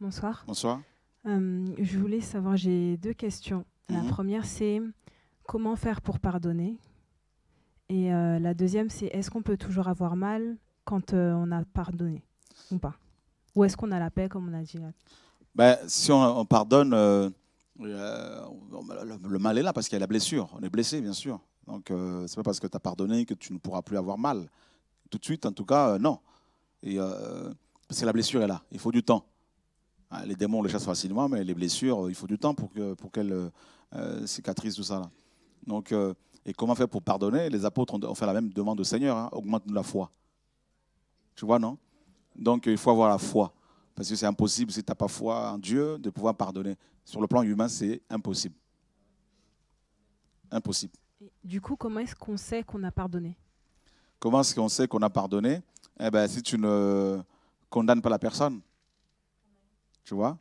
Bonsoir. Bonsoir. Euh, je voulais savoir, j'ai deux questions. La mhm. première, c'est comment faire pour pardonner Et euh, la deuxième, c'est est-ce qu'on peut toujours avoir mal quand euh, on a pardonné ou pas Ou est-ce qu'on a la paix, comme on a dit ben, Si on, pardonne, ben, le, mal est là parce qu'il y a la blessure. On est blessé, bien sûr. Donc, ce c'est pas parce que tu as pardonné que tu ne pourras plus avoir mal. Tout de suite, en tout cas, non. Et, parce que la blessure est là. Il faut du temps. Ah, les démons, on les chasse facilement, mais les blessures, il faut du temps pour qu'elles pour euh, cicatrisent tout ça. Là. Donc, euh, et comment faire pour pardonner Les apôtres ont fait la même demande au Seigneur, hein. augmente-nous la foi. Tu vois, non Donc, il faut avoir la foi. Parce que c'est impossible, si tu n'as pas foi en Dieu, de pouvoir pardonner. Sur le plan humain, c'est impossible. Impossible. du coup, comment est-ce qu'on sait qu'on a pardonné Comment est-ce qu'on sait qu'on a pardonné Eh bien, si tu ne condamnes pas la personne, tu vois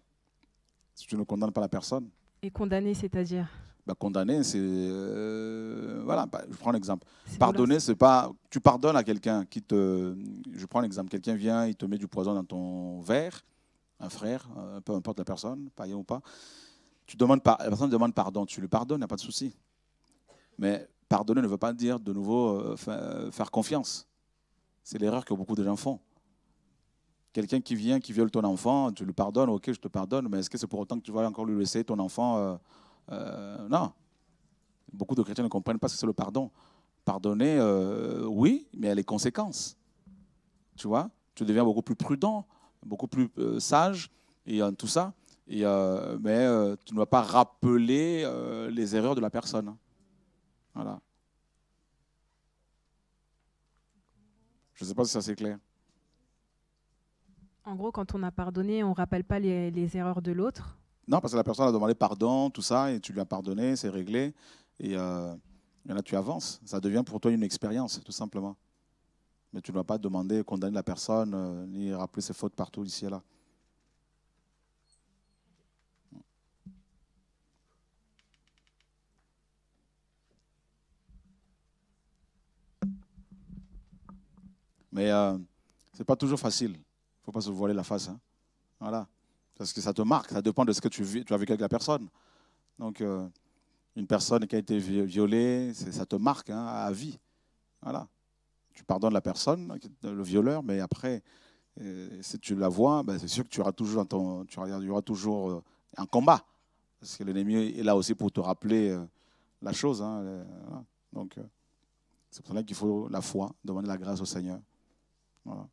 Si tu ne condamnes pas la personne. Et condamner, c'est-à-dire bah, Condamner, c'est. Euh, voilà, bah, je prends l'exemple. Pardonner, c'est pas. Tu pardonnes à quelqu'un qui te. Je prends l'exemple. Quelqu'un vient, il te met du poison dans ton verre, un frère, euh, peu importe la personne, païen ou pas. Tu demandes La personne demande pardon, tu lui pardonnes, il n'y a pas de souci. Mais pardonner ne veut pas dire de nouveau euh, faire confiance. C'est l'erreur que beaucoup de gens font. Quelqu'un qui vient, qui viole ton enfant, tu le pardonnes, ok, je te pardonne, mais est-ce que c'est pour autant que tu vas encore lui laisser ton enfant euh, euh, Non. Beaucoup de chrétiens ne comprennent pas ce que c'est le pardon. Pardonner, euh, oui, mais il y a les conséquences. Tu vois Tu deviens beaucoup plus prudent, beaucoup plus sage et tout ça. Et, mais tu ne vas pas rappeler les erreurs de la personne. Voilà. Je ne sais pas si ça c'est clair. En gros, quand on a pardonné, on ne rappelle pas les, erreurs de l'autre Non, parce que la personne a demandé pardon, tout ça, et tu lui as pardonné, c'est réglé. Et, euh, là, tu avances. Ça devient pour toi une expérience, tout simplement. Mais tu ne dois pas demander, condamner la personne, euh, ni rappeler ses fautes partout, ici et là. Mais euh, ce n'est pas toujours facile faut pas se voiler la face. Hein. Voilà. Parce que ça te marque, ça dépend de ce que tu, tu as vécu avec la personne. Donc, euh, une personne qui a été violée, ça te marque hein, à vie. Voilà. Tu pardonnes la personne, le violeur, mais après, euh, si tu la vois, ben, c'est sûr que tu auras toujours, tu auras, toujours euh, un combat. Parce que l'ennemi est là aussi pour te rappeler la chose. Hein, Donc, c'est pour cela qu'il faut la foi, demander la grâce au Seigneur. Voilà.